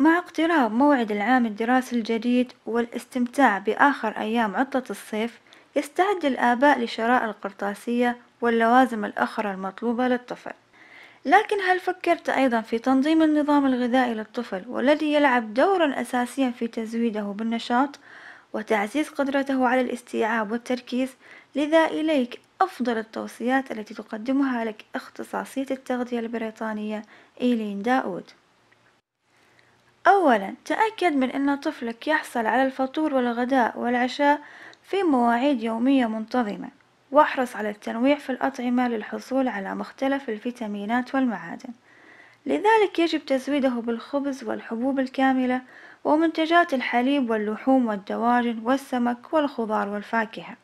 مع اقتراب موعد العام الدراسي الجديد والاستمتاع بآخر أيام عطلة الصيف يستعد الآباء لشراء القرطاسية واللوازم الأخرى المطلوبة للطفل لكن هل فكرت أيضا في تنظيم النظام الغذائي للطفل والذي يلعب دورا أساسيا في تزويده بالنشاط وتعزيز قدرته على الاستيعاب والتركيز لذا إليك أفضل التوصيات التي تقدمها لك اختصاصية التغذية البريطانية إيلين داود أولا تأكد من أن طفلك يحصل على الفطور والغداء والعشاء في مواعيد يومية منتظمة واحرص على التنويع في الأطعمة للحصول على مختلف الفيتامينات والمعادن لذلك يجب تزويده بالخبز والحبوب الكاملة ومنتجات الحليب واللحوم والدواجن والسمك والخضار والفاكهة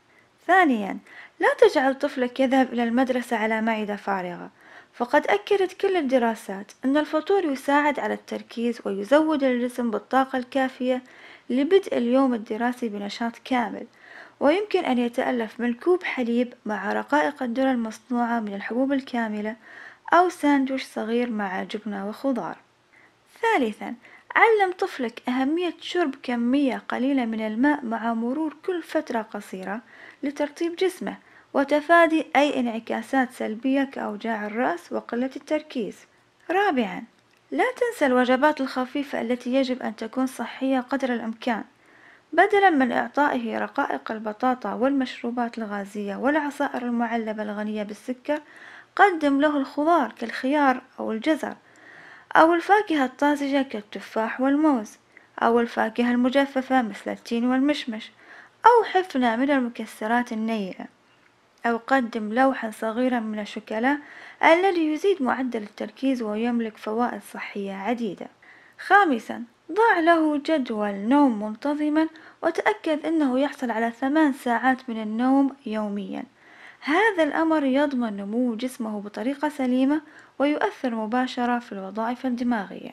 ثانيا لا تجعل طفلك يذهب إلى المدرسة على معدة فارغة فقد أكدت كل الدراسات أن الفطور يساعد على التركيز ويزود الجسم بالطاقة الكافية لبدء اليوم الدراسي بنشاط كامل ويمكن أن يتألف من كوب حليب مع رقائق الذرة المصنوعة من الحبوب الكاملة أو ساندويش صغير مع جبنة وخضار ثالثا علم طفلك أهمية شرب كمية قليلة من الماء مع مرور كل فترة قصيرة لترطيب جسمه وتفادي أي انعكاسات سلبية كأوجاع الرأس وقلة التركيز. رابعاً لا تنسى الوجبات الخفيفة التي يجب أن تكون صحية قدر الإمكان بدلا من إعطائه رقائق البطاطا والمشروبات الغازية والعصائر المعلبة الغنية بالسكر قدم له الخضار كالخيار أو الجزر أو الفاكهة الطازجة كالتفاح والموز أو الفاكهة المجففة مثل التين والمشمش أو حفنة من المكسرات النيئة أو قدم لوحا صغيرا من الشوكولا الذي يزيد معدل التركيز ويملك فوائد صحية عديدة خامسا ضع له جدول نوم منتظما وتأكد أنه يحصل على ثمان ساعات من النوم يوميا هذا الأمر يضمن نمو جسمه بطريقة سليمة ويؤثر مباشرة في الوظائف الدماغية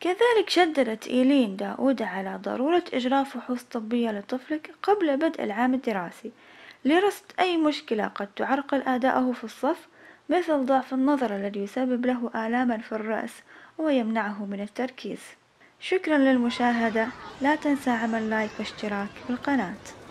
كذلك شددت إيلين داود على ضرورة إجراء فحوص طبية لطفلك قبل بدء العام الدراسي لرصد أي مشكلة قد تعرقل أداءه في الصف مثل ضعف النظر الذي يسبب له آلاما في الرأس ويمنعه من التركيز شكرا للمشاهدة لا تنسى عمل لايك واشتراك في القناة